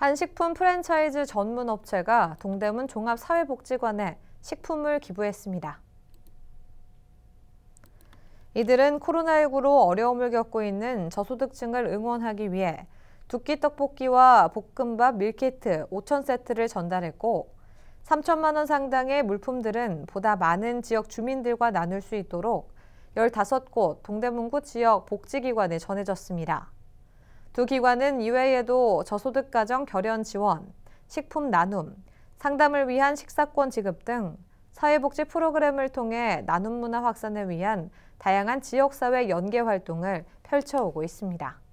한 식품 프랜차이즈 전문 업체가 동대문 종합사회복지관에 식품을 기부했습니다. 이들은 코로나19로 어려움을 겪고 있는 저소득층을 응원하기 위해 두끼 떡볶이와 볶음밥 밀키트 5천 세트를 전달했고 3천만 원 상당의 물품들은 보다 많은 지역 주민들과 나눌 수 있도록 15곳 동대문구 지역 복지기관에 전해졌습니다. 두 기관은 이외에도 저소득 가정 결연 지원, 식품 나눔, 상담을 위한 식사권 지급 등 사회복지 프로그램을 통해 나눔 문화 확산을 위한 다양한 지역사회 연계 활동을 펼쳐오고 있습니다.